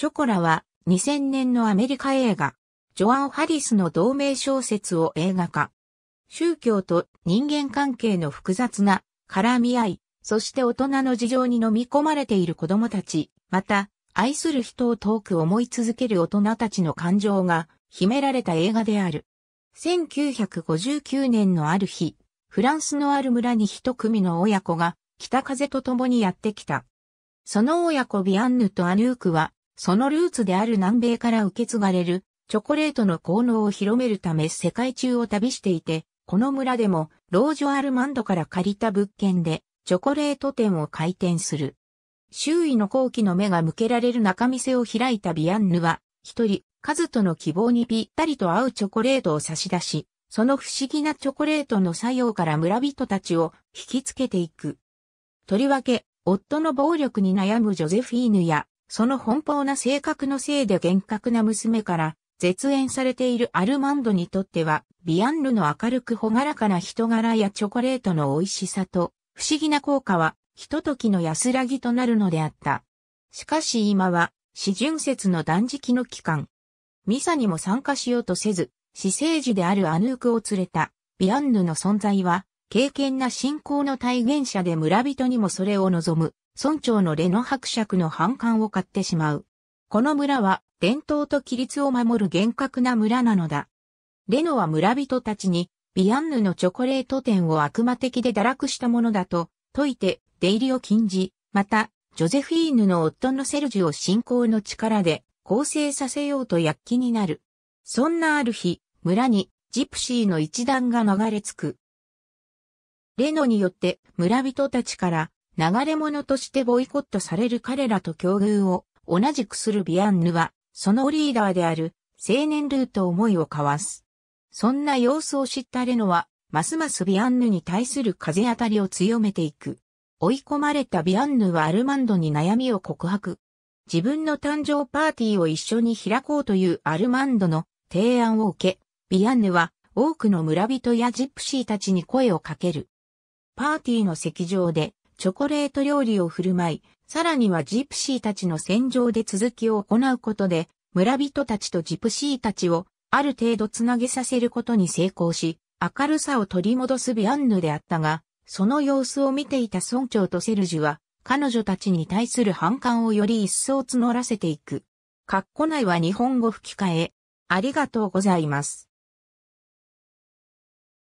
ショコラは2000年のアメリカ映画、ジョアン・ハリスの同名小説を映画化。宗教と人間関係の複雑な絡み合い、そして大人の事情に飲み込まれている子供たち、また、愛する人を遠く思い続ける大人たちの感情が秘められた映画である。1959年のある日、フランスのある村に一組の親子が北風と共にやってきた。その親子ビアンヌとアヌークはそのルーツである南米から受け継がれるチョコレートの効能を広めるため世界中を旅していて、この村でもロージョ・アルマンドから借りた物件でチョコレート店を開店する。周囲の後期の目が向けられる中店を開いたビアンヌは、一人、カズとの希望にぴったりと合うチョコレートを差し出し、その不思議なチョコレートの作用から村人たちを引きつけていく。とりわけ、夫の暴力に悩むジョゼフィーヌや、その奔放な性格のせいで厳格な娘から絶縁されているアルマンドにとっては、ビアンヌの明るく朗らかな人柄やチョコレートの美味しさと、不思議な効果は、ひと時の安らぎとなるのであった。しかし今は、四純節の断食の期間。ミサにも参加しようとせず、私生児であるアヌークを連れた、ビアンヌの存在は、敬虔な信仰の体現者で村人にもそれを望む、村長のレノ伯爵の反感を買ってしまう。この村は伝統と規律を守る厳格な村なのだ。レノは村人たちにビアンヌのチョコレート店を悪魔的で堕落したものだと解いて出入りを禁じ、またジョゼフィーヌの夫のセルジュを信仰の力で構成させようと躍起になる。そんなある日、村にジプシーの一団が流れ着く。レノによって村人たちから流れ者としてボイコットされる彼らと境遇を同じくするビアンヌは、そのリーダーである青年ルーと思いを交わす。そんな様子を知ったレノは、ますますビアンヌに対する風当たりを強めていく。追い込まれたビアンヌはアルマンドに悩みを告白。自分の誕生パーティーを一緒に開こうというアルマンドの提案を受け、ビアンヌは多くの村人やジプシーたちに声をかける。パーティーの席上でチョコレート料理を振る舞い、さらにはジプシーたちの戦場で続きを行うことで、村人たちとジプシーたちをある程度つなげさせることに成功し、明るさを取り戻すビアンヌであったが、その様子を見ていた村長とセルジュは、彼女たちに対する反感をより一層募らせていく。カッコ内は日本語吹き替え。ありがとうございます。